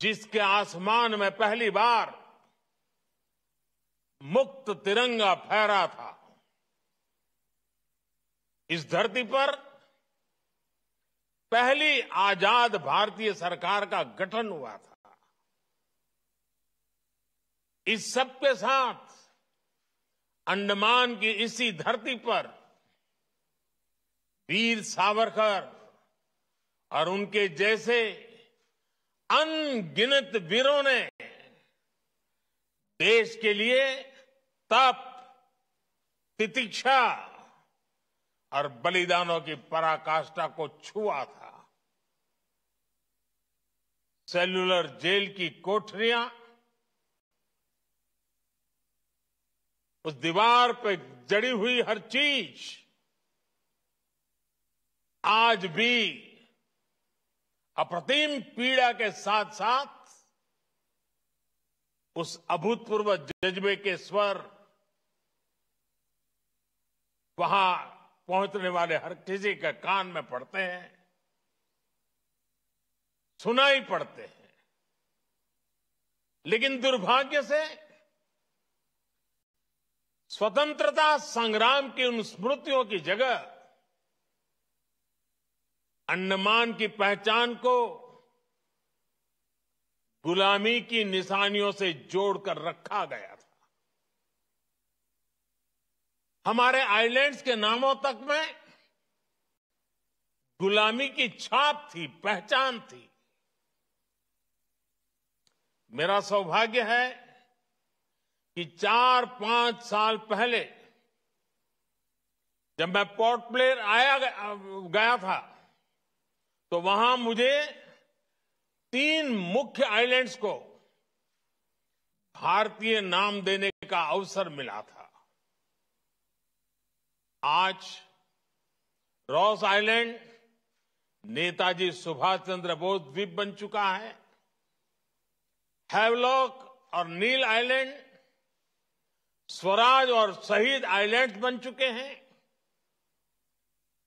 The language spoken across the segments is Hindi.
जिसके आसमान में पहली बार मुक्त तिरंगा फहरा था इस धरती पर पहली आजाद भारतीय सरकार का गठन हुआ था इस सब के साथ अंडमान की इसी धरती पर वीर सावरकर और उनके जैसे अनगिनत वीरों ने देश के लिए तप प्रतीक्षा और बलिदानों की पराकाष्ठा को छुआ था सेलुलर जेल की कोठरियां उस दीवार पर जड़ी हुई हर चीज आज भी अप्रतिम पीड़ा के साथ साथ उस अभूतपूर्व जज्बे के स्वर वहां पहुंचने वाले हर किसी के कान में पड़ते हैं सुनाई पड़ते हैं लेकिन दुर्भाग्य से स्वतंत्रता संग्राम की उन स्मृतियों की जगह अंडमान की पहचान को गुलामी की निशानियों से जोड़कर रखा गया था हमारे आइलैंड्स के नामों तक में गुलामी की छाप थी पहचान थी मेरा सौभाग्य है कि चार पांच साल पहले जब मैं पोर्ट ब्लेयर आया गया था तो वहां मुझे तीन मुख्य आइलैंड्स को भारतीय नाम देने का अवसर मिला था आज रॉस आइलैंड नेताजी सुभाष चंद्र बोस द्वीप बन चुका है हैवलॉक और नील आइलैंड स्वराज और शहीद आइलैंड्स बन चुके हैं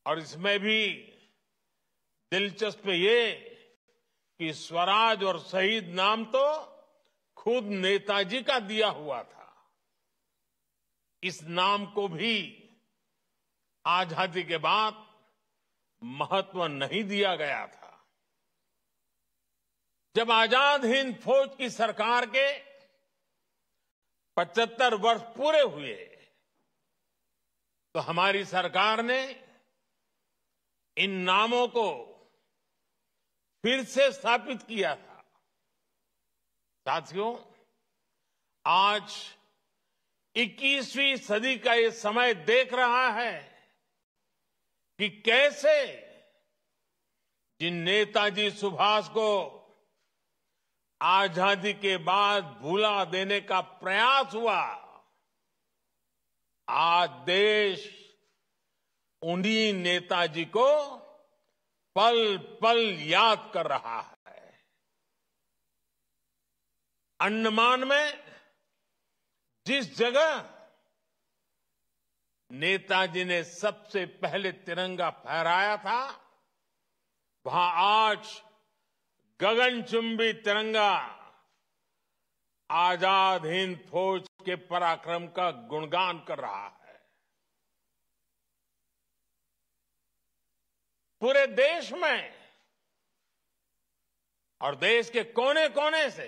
और इसमें भी दिलचस्प ये कि स्वराज और शहीद नाम तो खुद नेताजी का दिया हुआ था इस नाम को भी आजादी के बाद महत्व नहीं दिया गया था जब आजाद हिंद फौज की सरकार के 75 वर्ष पूरे हुए तो हमारी सरकार ने इन नामों को फिर से स्थापित किया था साथियों आज 21वीं सदी का ये समय देख रहा है कि कैसे जिन नेताजी सुभाष को आजादी के बाद भूला देने का प्रयास हुआ आज देश उन्हीं नेताजी को पल पल याद कर रहा है अंडमान में जिस जगह नेताजी ने सबसे पहले तिरंगा फहराया था वहां आज गगनचुंबी तिरंगा आजाद हिंद फौज के पराक्रम का गुणगान कर रहा है पूरे देश में और देश के कोने कोने से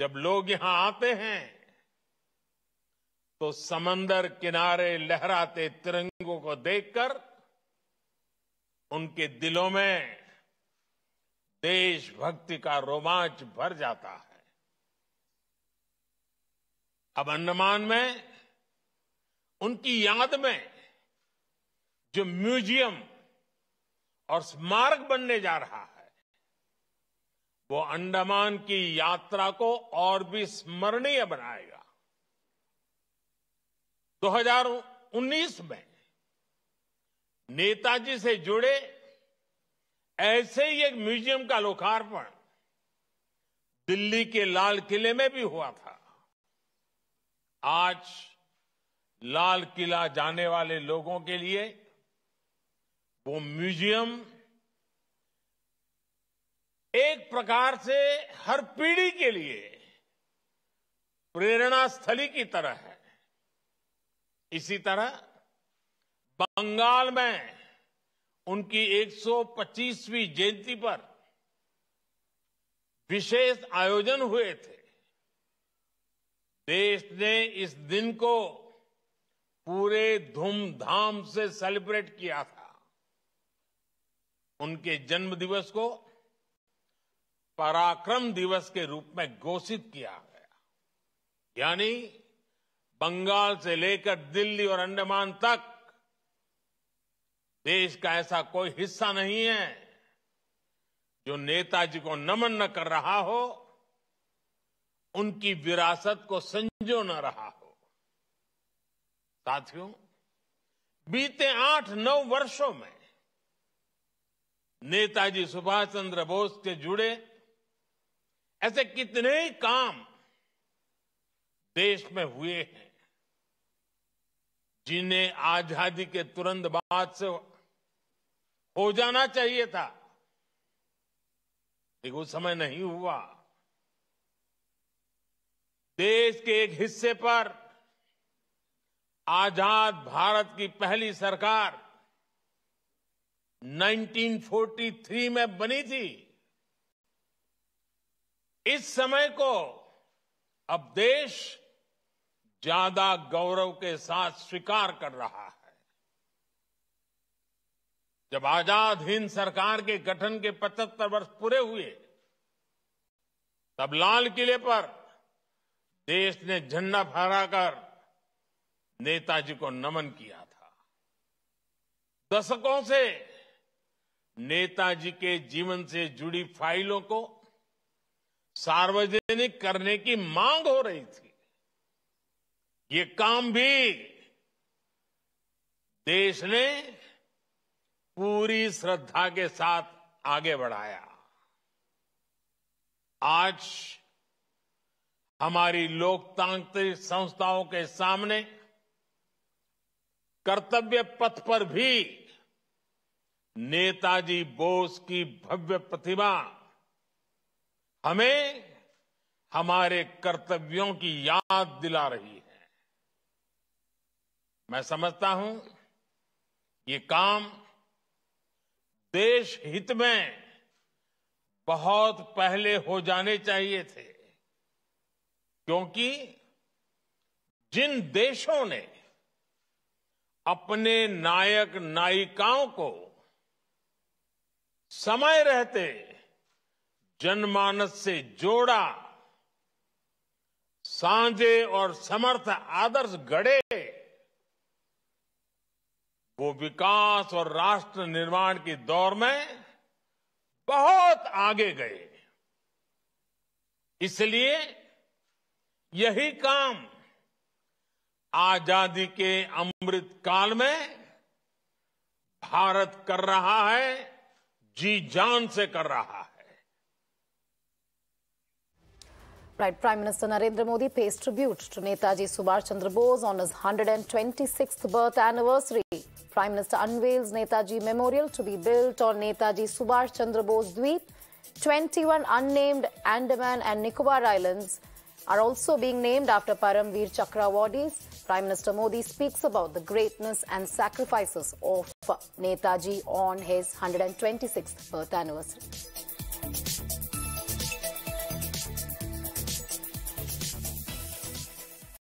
जब लोग यहां आते हैं तो समंदर किनारे लहराते तिरंगों को देखकर उनके दिलों में देशभक्ति का रोमांच भर जाता है अब अंडमान में उनकी याद में जो म्यूजियम और स्मारक बनने जा रहा है वो अंडमान की यात्रा को और भी स्मरणीय बनाएगा 2019 में नेताजी से जुड़े ऐसे ही एक म्यूजियम का लोकार्पण दिल्ली के लाल किले में भी हुआ था आज लाल किला जाने वाले लोगों के लिए वो म्यूजियम एक प्रकार से हर पीढ़ी के लिए प्रेरणा स्थली की तरह है इसी तरह बंगाल में उनकी 125वीं जयंती पर विशेष आयोजन हुए थे देश ने इस दिन को पूरे धूमधाम से सेलिब्रेट किया था उनके जन्म दिवस को पराक्रम दिवस के रूप में घोषित किया गया यानी बंगाल से लेकर दिल्ली और अंडमान तक देश का ऐसा कोई हिस्सा नहीं है जो नेताजी को नमन न कर रहा हो उनकी विरासत को संजो न रहा हो साथियों बीते आठ नौ वर्षों में नेताजी सुभाष चंद्र बोस के जुड़े ऐसे कितने ही काम देश में हुए हैं जिन्हें आजादी के तुरंत बाद से हो जाना चाहिए था लेकिन उस समय नहीं हुआ देश के एक हिस्से पर आजाद भारत की पहली सरकार 1943 में बनी थी इस समय को अब देश ज्यादा गौरव के साथ स्वीकार कर रहा है जब आजाद हिंद सरकार के गठन के 75 वर्ष पूरे हुए तब लाल किले पर देश ने झंडा फहराकर नेताजी को नमन किया था दशकों से नेताजी के जीवन से जुड़ी फाइलों को सार्वजनिक करने की मांग हो रही थी ये काम भी देश ने पूरी श्रद्धा के साथ आगे बढ़ाया आज हमारी लोकतांत्रिक संस्थाओं के सामने कर्तव्य पथ पर भी नेताजी बोस की भव्य प्रतिमा हमें हमारे कर्तव्यों की याद दिला रही है मैं समझता हूं ये काम देश हित में बहुत पहले हो जाने चाहिए थे क्योंकि जिन देशों ने अपने नायक नायिकाओं को समय रहते जनमानस से जोड़ा सांझे और समर्थ आदर्श गढ़े वो विकास और राष्ट्र निर्माण के दौर में बहुत आगे गए इसलिए यही काम आजादी के अमृत काल में भारत कर रहा है जी जान से कर रहा है Right, Prime Minister Narendra Modi pays tribute to Netaji Subhash Chandra Bose on his 126th birth anniversary. Prime Minister unveils Netaji Memorial to be built on Netaji Subhash Chandra Bose Dweep. 21 unnamed Andaman and Nicobar Islands are also being named after Paramveer Chakra Prime Minister Modi speaks about the greatness and sacrifices of Netaji on his 126th birth anniversary.